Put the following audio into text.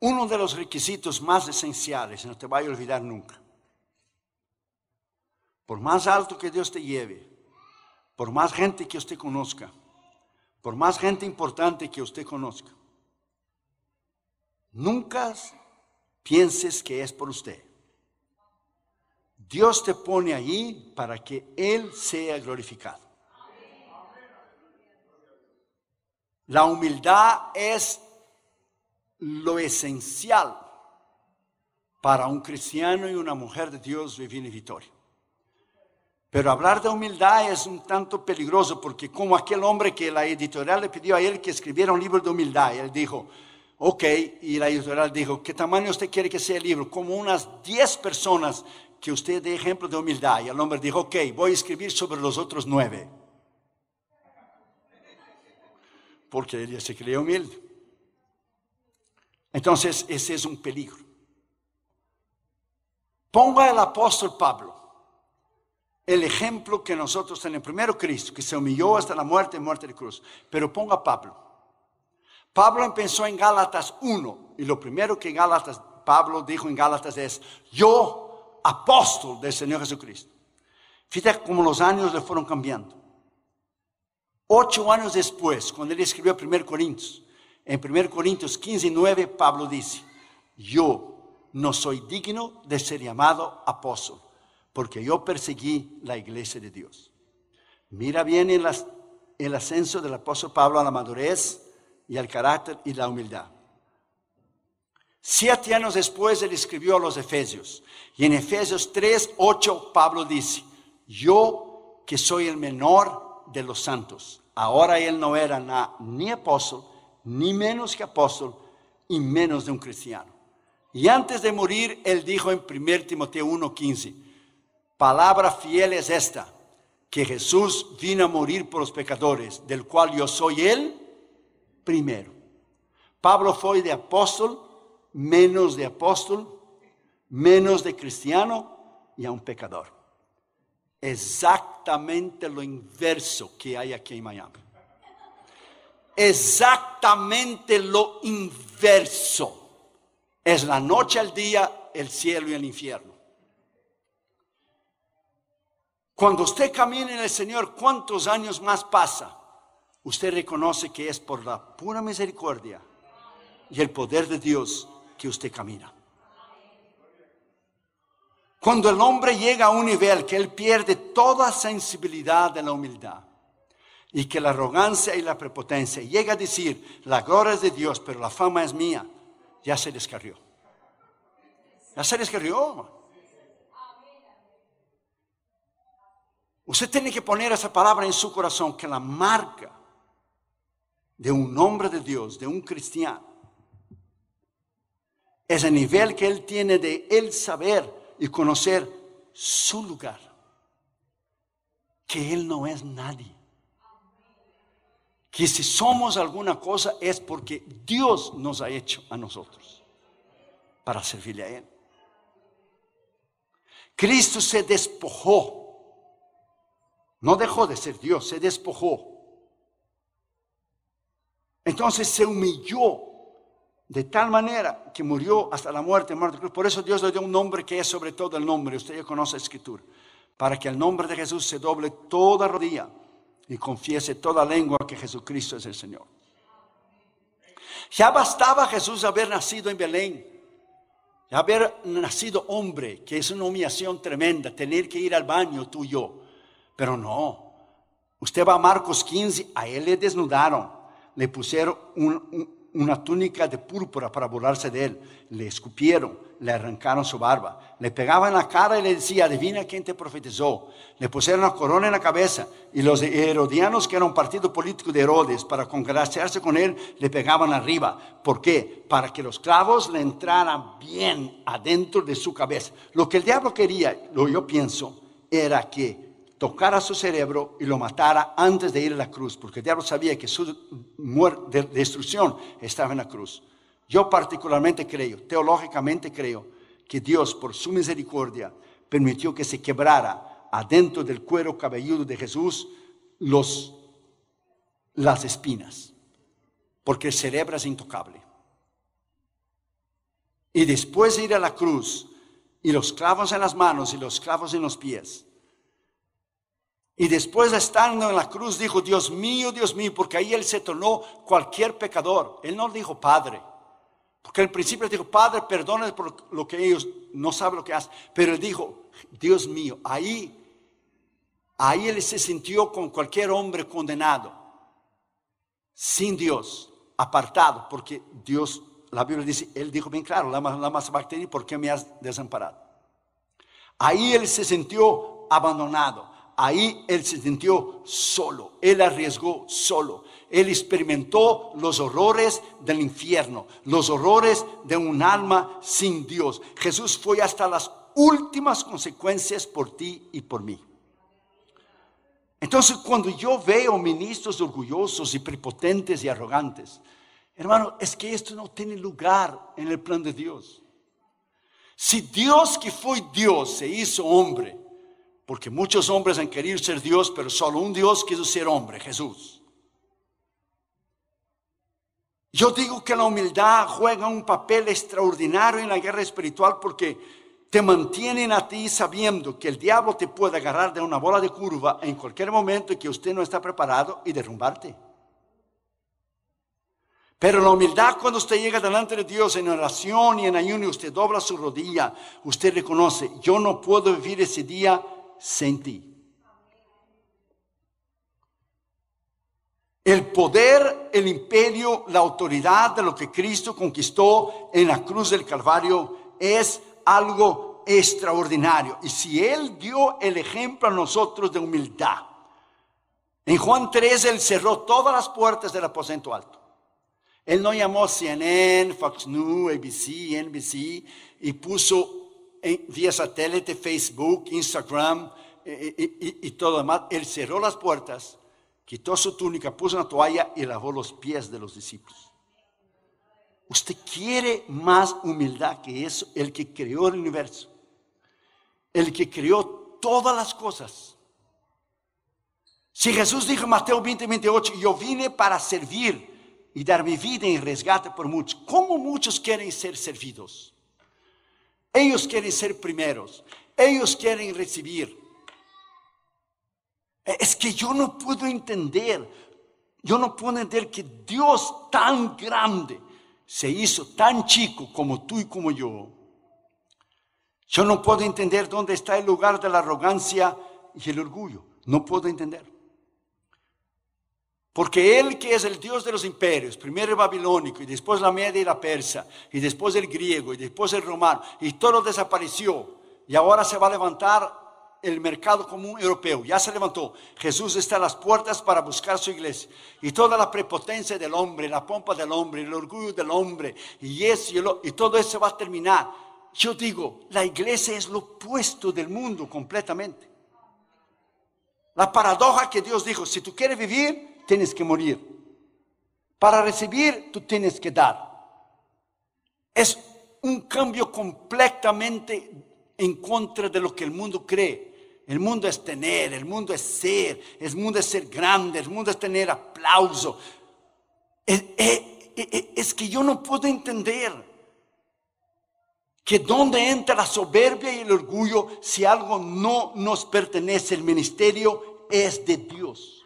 uno de los requisitos más esenciales, no te vaya a olvidar nunca. Por más alto que Dios te lleve, por más gente que usted conozca, por más gente importante que usted conozca, nunca pienses que es por usted. Dios te pone allí para que Él sea glorificado. La humildad es lo esencial para un cristiano y una mujer de Dios vivir en victoria. Pero hablar de humildad es un tanto peligroso porque como aquel hombre que la editorial le pidió a él que escribiera un libro de humildad, él dijo, ok, y la editorial dijo, ¿qué tamaño usted quiere que sea el libro? Como unas 10 personas que usted dé ejemplo de humildad. Y el hombre dijo, ok, voy a escribir sobre los otros nueve. Porque él ya se creía humilde. Entonces, ese es un peligro. Ponga el apóstol Pablo el ejemplo que nosotros tenemos. Primero Cristo, que se humilló hasta la muerte y muerte de cruz. Pero ponga Pablo. Pablo empezó en Gálatas 1 y lo primero que Gálatas, Pablo dijo en Gálatas es, yo apóstol del Señor Jesucristo. Fíjate cómo los años le fueron cambiando. Ocho años después, cuando él escribió 1 Corintios, en 1 Corintios 15, 9, Pablo dice, yo no soy digno de ser llamado apóstol, porque yo perseguí la iglesia de Dios. Mira bien el, ascenso del apóstol Pablo a la madurez y al carácter y la humildad. Siete años después él escribió a los Efesios. Y en Efesios 3, 8, Pablo dice, yo que soy el menor de los santos. Ahora él no era ni apóstol, ni menos que apóstol y menos de un cristiano. Y antes de morir, él dijo en 1 Timoteo 1:15, palabra fiel es esta, que Jesús vino a morir por los pecadores, del cual yo soy él primero. Pablo fue de apóstol, menos de apóstol, menos de cristiano y a un pecador. Exactamente lo inverso que hay aquí en Miami exactamente lo inverso. Es la noche al día, el cielo y el infierno. Cuando usted camina en el Señor, ¿cuántos años más pasa? Usted reconoce que es por la pura misericordia y el poder de Dios que usted camina. Cuando el hombre llega a un nivel que él pierde toda sensibilidad de la humildad, y que la arrogancia y la prepotencia llega a decir, la gloria es de Dios, pero la fama es mía, ya se descarrió. Ya se descarrió. Usted tiene que poner esa palabra en su corazón, que la marca de un hombre de Dios, de un cristiano, es el nivel que él tiene de él saber y conocer su lugar, que él no es nadie que si somos alguna cosa es porque Dios nos ha hecho a nosotros para servirle a Él. Cristo se despojó, no dejó de ser Dios, se despojó. Entonces se humilló de tal manera que murió hasta la muerte, muerte cruz. Por eso Dios le dio un nombre que es sobre todo el nombre. Usted ya conoce la escritura. Para que el nombre de Jesús se doble toda rodilla y confiese toda lengua que Jesucristo es el Señor. Ya bastaba Jesús haber nacido en Belén, haber nacido hombre, que es una humillación tremenda, tener que ir al baño tú y yo. Pero no, usted va a Marcos 15, a él le desnudaron, le pusieron un una túnica de púrpura para burlarse de él. Le escupieron, le arrancaron su barba, le pegaban la cara y le decía, adivina quién te profetizó. Le pusieron una corona en la cabeza y los herodianos, que eran un partido político de Herodes, para congraciarse con él, le pegaban arriba. ¿Por qué? Para que los clavos le entraran bien adentro de su cabeza. Lo que el diablo quería, lo yo pienso, era que tocara su cerebro y lo matara antes de ir a la cruz, porque Dios sabía que su muerte, destrucción estaba en la cruz. Yo particularmente creo, teológicamente creo, que Dios por su misericordia permitió que se quebrara adentro del cuero cabelludo de Jesús los, las espinas, porque el cerebro es intocable. Y después de ir a la cruz y los clavos en las manos y los clavos en los pies, y después de estando en la cruz dijo, Dios mío, Dios mío, porque ahí él se tornó cualquier pecador. Él no dijo Padre, porque al principio dijo, Padre, perdónenme por lo que ellos no saben lo que hacen. Pero él dijo, Dios mío, ahí, ahí él se sintió con cualquier hombre condenado, sin Dios, apartado, porque Dios, la Biblia dice, él dijo bien claro, la, la más bacteria, Porque me has desamparado? Ahí él se sintió abandonado. Ahí él se sintió solo, él arriesgó solo, él experimentó los horrores del infierno, los horrores de un alma sin Dios. Jesús fue hasta las últimas consecuencias por ti y por mí. Entonces cuando yo veo ministros orgullosos y prepotentes y arrogantes, hermano, es que esto no tiene lugar en el plan de Dios. Si Dios que fue Dios se hizo hombre, porque muchos hombres han querido ser Dios, pero solo un Dios quiso ser hombre, Jesús. Yo digo que la humildad juega un papel extraordinario en la guerra espiritual porque te mantienen a ti sabiendo que el diablo te puede agarrar de una bola de curva en cualquier momento y que usted no está preparado y derrumbarte. Pero la humildad cuando usted llega delante de Dios en oración y en ayuno, usted dobla su rodilla, usted reconoce, yo no puedo vivir ese día sentí. El poder, el imperio, la autoridad de lo que Cristo conquistó en la cruz del Calvario es algo extraordinario. Y si Él dio el ejemplo a nosotros de humildad, en Juan 3 Él cerró todas las puertas del aposento alto. Él no llamó CNN, Fox News, ABC, NBC y puso en, vía satélite, Facebook, Instagram e, e, e, y, todo lo demás. Él cerró las puertas, quitó su túnica, puso una toalla y lavó los pies de los discípulos. Usted quiere más humildad que eso, el que creó el universo, el que creó todas las cosas. Si Jesús dijo en Mateo 20, 28, yo vine para servir y dar mi vida en resgate por muchos, ¿cómo muchos quieren ser servidos? Ellos quieren ser primeros. Ellos quieren recibir. E, es que yo no puedo entender. Yo no puedo entender que Dios tan grande se hizo tan chico como tú y como yo. Yo no puedo entender dónde está el lugar de la arrogancia y el orgullo. No puedo entender. Porque él que es el Dios de los imperios, primero el babilónico y después la media y la persa, y después el griego y después el romano, y todo desapareció. Y ahora se va a levantar el mercado común europeo. Ya se levantó. Jesús está a las puertas para buscar su iglesia. Y toda la prepotencia del hombre, la pompa del hombre, el orgullo del hombre, y, eso, y, y todo eso va a terminar. Yo digo, la iglesia es lo opuesto del mundo completamente. La paradoja que Dios dijo, si tú quieres vivir, tienes que morir. Para recibir, tú tienes que dar. Es un cambio completamente en contra de lo que el mundo cree. El mundo es tener, el mundo es ser, el mundo es ser grande, el mundo es tener aplauso. Es, e, e, e, es que yo no puedo entender que donde entra la soberbia y el orgullo, si algo no nos pertenece, el ministerio es de Dios.